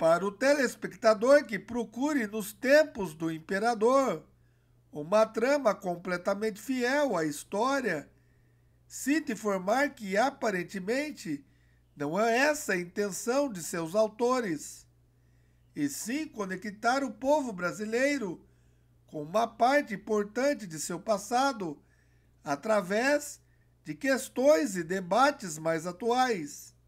para o telespectador que procure nos tempos do imperador uma trama completamente fiel à história, sinto informar que aparentemente não é essa a intenção de seus autores, e sim conectar o povo brasileiro com uma parte importante de seu passado através de questões e debates mais atuais.